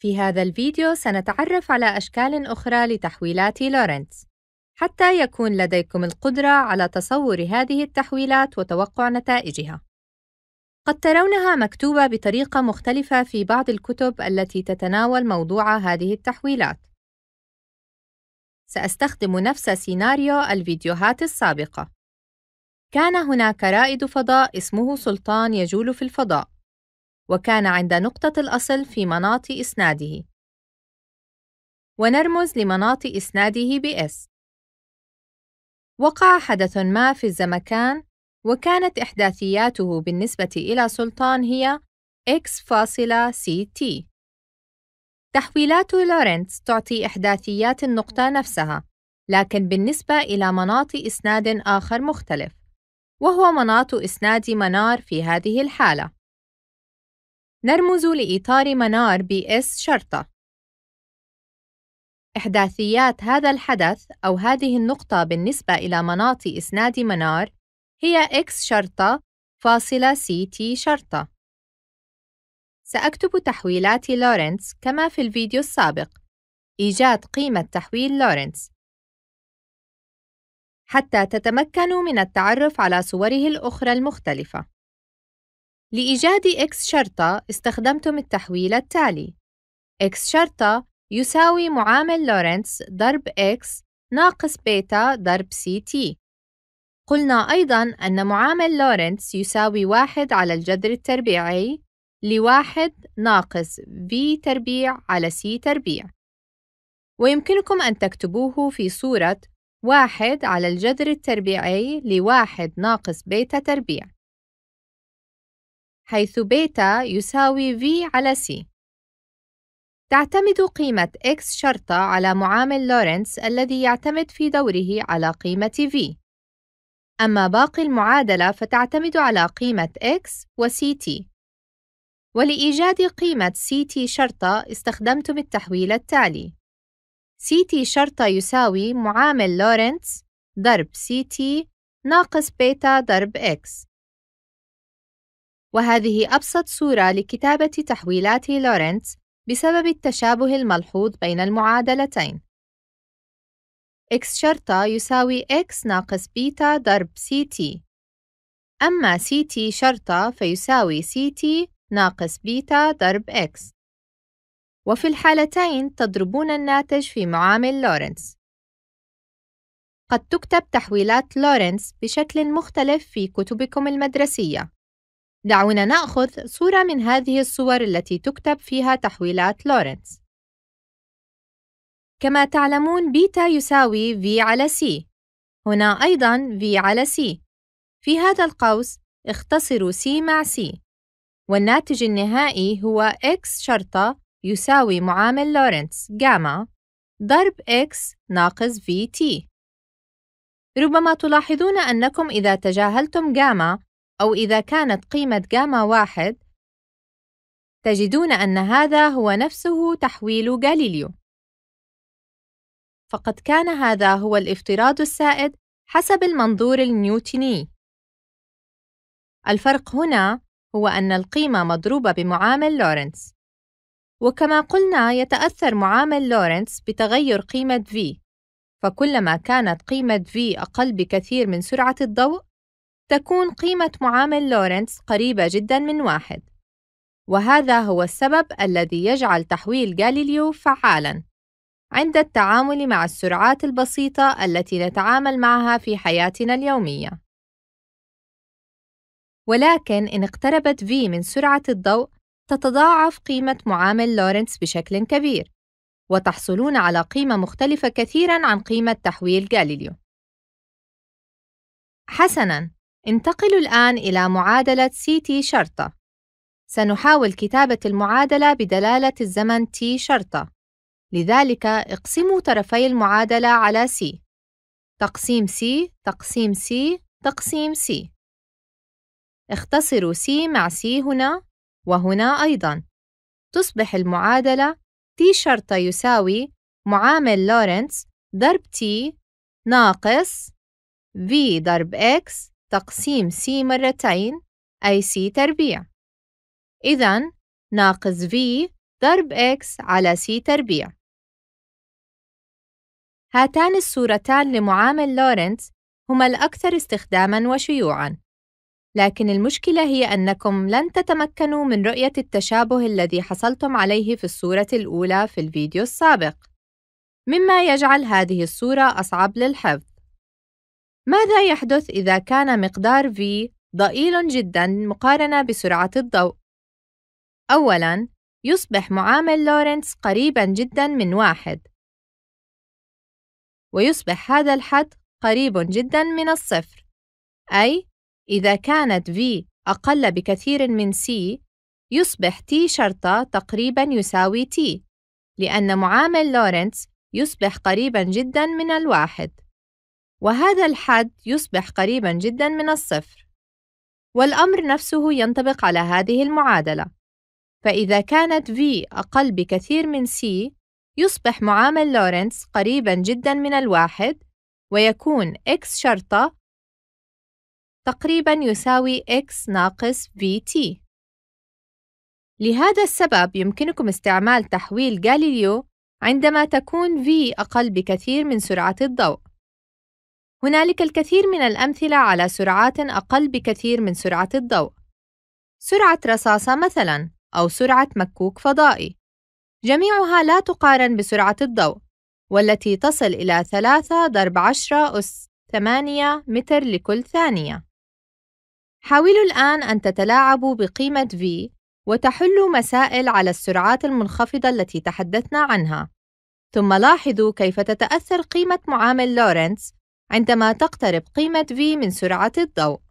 في هذا الفيديو سنتعرف على أشكال أخرى لتحويلات لورنتس حتى يكون لديكم القدرة على تصور هذه التحويلات وتوقع نتائجها قد ترونها مكتوبة بطريقة مختلفة في بعض الكتب التي تتناول موضوع هذه التحويلات سأستخدم نفس سيناريو الفيديوهات السابقة كان هناك رائد فضاء اسمه سلطان يجول في الفضاء وكان عند نقطة الأصل في مناط إسناده ونرمز لمناط إسناده بإس وقع حدث ما في الزمكان وكانت إحداثياته بالنسبة إلى سلطان هي x فاصلة ct تحويلات لورنتس تعطي إحداثيات النقطة نفسها لكن بالنسبة إلى مناط إسناد آخر مختلف وهو مناط إسناد منار في هذه الحالة نرمز لإطار منار بي إس شرطة. إحداثيات هذا الحدث أو هذه النقطة بالنسبة إلى مناط إسناد منار هي إكس شرطة فاصلة سي تي شرطة. سأكتب تحويلات لورنس كما في الفيديو السابق. إيجاد قيمة تحويل لورنس. حتى تتمكنوا من التعرف على صوره الأخرى المختلفة. لإيجاد x شرطة استخدمتم التحويل التالي x شرطة يساوي معامل لورنس ضرب x ناقص بيتا ضرب ct قلنا أيضاً أن معامل لورنس يساوي واحد على الجذر التربيعي لواحد ناقص v تربيع على c تربيع ويمكنكم أن تكتبوه في صورة واحد على الجذر التربيعي لواحد ناقص بيتا تربيع حيث بيتا يساوي V على C. تعتمد قيمة X شرطة على معامل لورنس الذي يعتمد في دوره على قيمة V. أما باقي المعادلة فتعتمد على قيمة X و CT. ولإيجاد قيمة CT شرطة استخدمتم التحويل التالي: CT شرطة يساوي معامل لورنس ضرب CT ناقص بيتا ضرب X. وهذه أبسط صورة لكتابة تحويلات لورنت بسبب التشابه الملحوظ بين المعادلتين. x شرطة يساوي x ناقص بيتا ضرب ct أما ct شرطة فيساوي ct ناقص بيتا ضرب x وفي الحالتين تضربون الناتج في معامل لورنس. قد تكتب تحويلات لورنس بشكل مختلف في كتبكم المدرسية دعونا نأخذ صورة من هذه الصور التي تكتب فيها تحويلات لورنس. كما تعلمون بيتا يساوي V على C. هنا أيضاً V على C. في هذا القوس اختصروا C مع C. والناتج النهائي هو X شرطة يساوي معامل لورنس جاما ضرب X ناقص VT. ربما تلاحظون أنكم إذا تجاهلتم جاما أو إذا كانت قيمة جاما واحد تجدون أن هذا هو نفسه تحويل غاليليو فقد كان هذا هو الافتراض السائد حسب المنظور النيوتني الفرق هنا هو أن القيمة مضروبة بمعامل لورنس وكما قلنا يتأثر معامل لورنس بتغير قيمة V فكلما كانت قيمة V أقل بكثير من سرعة الضوء تكون قيمة معامل لورنس قريبة جداً من واحد وهذا هو السبب الذي يجعل تحويل غاليليو فعالاً عند التعامل مع السرعات البسيطة التي نتعامل معها في حياتنا اليومية ولكن إن اقتربت v من سرعة الضوء تتضاعف قيمة معامل لورنس بشكل كبير وتحصلون على قيمة مختلفة كثيراً عن قيمة تحويل غاليليو حسناً انتقل الآن إلى معادلة CT شرطة. سنحاول كتابة المعادلة بدلالة الزمن T شرطة. لذلك اقسموا طرفي المعادلة على C. تقسيم C تقسيم C تقسيم C. اختصروا C مع C هنا وهنا أيضاً. تصبح المعادلة T شرطة يساوي معامل لورنس ضرب T ناقص V ضرب X تقسيم C مرتين أي C تربيع إذا ناقص V ضرب X على C تربيع هاتان الصورتان لمعامل لورنتز هما الأكثر استخدامًا وشيوعًا، لكن المشكلة هي أنكم لن تتمكنوا من رؤية التشابه الذي حصلتم عليه في الصورة الأولى في الفيديو السابق، مما يجعل هذه الصورة أصعب للحفظ. ماذا يحدث إذا كان مقدار V ضئيل جداً مقارنة بسرعة الضوء؟ أولاً، يصبح معامل لورنس قريباً جداً من واحد، ويصبح هذا الحد قريب جداً من الصفر، أي إذا كانت V أقل بكثير من C، يصبح T شرطة تقريباً يساوي T، لأن معامل لورنس يصبح قريباً جداً من الواحد. وهذا الحد يصبح قريبا جدا من الصفر والأمر نفسه ينطبق على هذه المعادلة فإذا كانت V أقل بكثير من C يصبح معامل لورنس قريبا جدا من الواحد ويكون x شرطة تقريبا يساوي x ناقص vt لهذا السبب يمكنكم استعمال تحويل غاليليو عندما تكون v أقل بكثير من سرعة الضوء هنالك الكثير من الأمثلة على سرعات أقل بكثير من سرعة الضوء سرعة رصاصة مثلاً أو سرعة مكوك فضائي جميعها لا تقارن بسرعة الضوء والتي تصل إلى 3 ضرب 10 أس 8 متر لكل ثانية حاولوا الآن أن تتلاعبوا بقيمة V وتحلوا مسائل على السرعات المنخفضة التي تحدثنا عنها ثم لاحظوا كيف تتأثر قيمة معامل لورنس عندما تقترب قيمة v من سرعة الضوء